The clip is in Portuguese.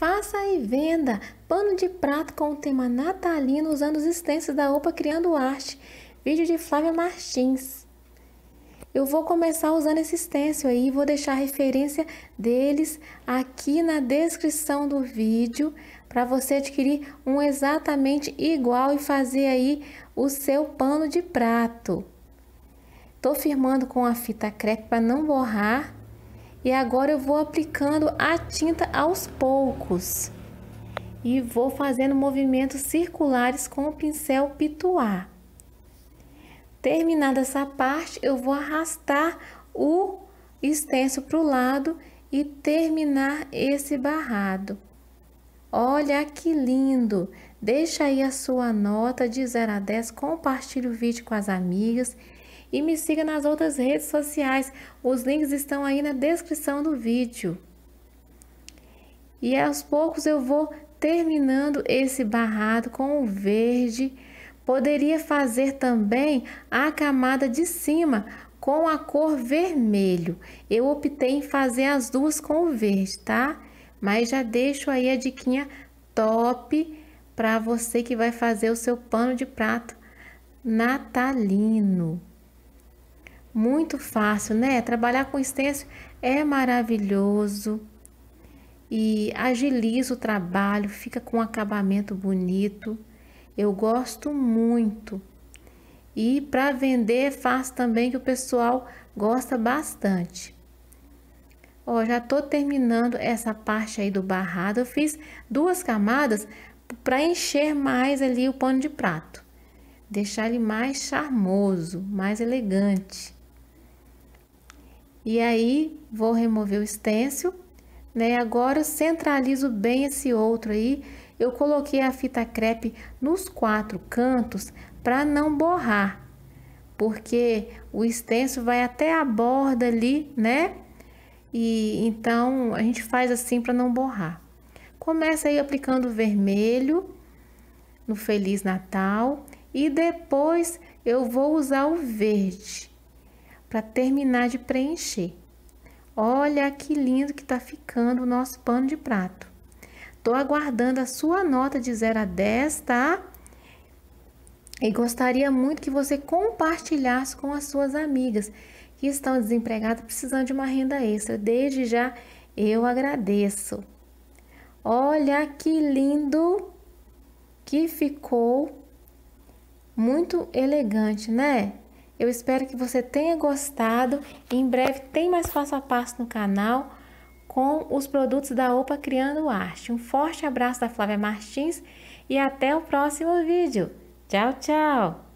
Faça e venda pano de prato com o tema natalino usando os stencils da OPA Criando Arte. Vídeo de Flávia Martins. Eu vou começar usando esse stencil aí vou deixar a referência deles aqui na descrição do vídeo para você adquirir um exatamente igual e fazer aí o seu pano de prato. Tô firmando com a fita crepe para não borrar e agora eu vou aplicando a tinta aos poucos. E vou fazendo movimentos circulares com o pincel pituá. Terminada essa parte, eu vou arrastar o extenso para o lado e terminar esse barrado. Olha que lindo! Deixa aí a sua nota de 0 a 10, compartilhe o vídeo com as amigas e me siga nas outras redes sociais. Os links estão aí na descrição do vídeo. E aos poucos eu vou terminando esse barrado com o verde. Poderia fazer também a camada de cima com a cor vermelho. Eu optei em fazer as duas com o verde, tá? Mas já deixo aí a diquinha top para você que vai fazer o seu pano de prato natalino. Muito fácil, né? Trabalhar com stencil é maravilhoso e agiliza o trabalho, fica com um acabamento bonito. Eu gosto muito. E para vender, faço também que o pessoal gosta bastante. Ó, já tô terminando essa parte aí do barrado. Eu fiz duas camadas para encher mais ali o pano de prato. Deixar ele mais charmoso, mais elegante. E aí, vou remover o stencil, né? Agora, centralizo bem esse outro aí. Eu coloquei a fita crepe nos quatro cantos para não borrar, porque o stencil vai até a borda ali, né? E então, a gente faz assim para não borrar. Começa aí aplicando vermelho no Feliz Natal e depois eu vou usar o verde para terminar de preencher. Olha que lindo que está ficando o nosso pano de prato. Estou aguardando a sua nota de 0 a 10, tá? E gostaria muito que você compartilhasse com as suas amigas que estão desempregadas precisando de uma renda extra. Desde já eu agradeço. Olha que lindo que ficou. Muito elegante, né? Eu espero que você tenha gostado. Em breve tem mais passo a passo no canal com os produtos da OPA Criando Arte. Um forte abraço da Flávia Martins e até o próximo vídeo. Tchau, tchau!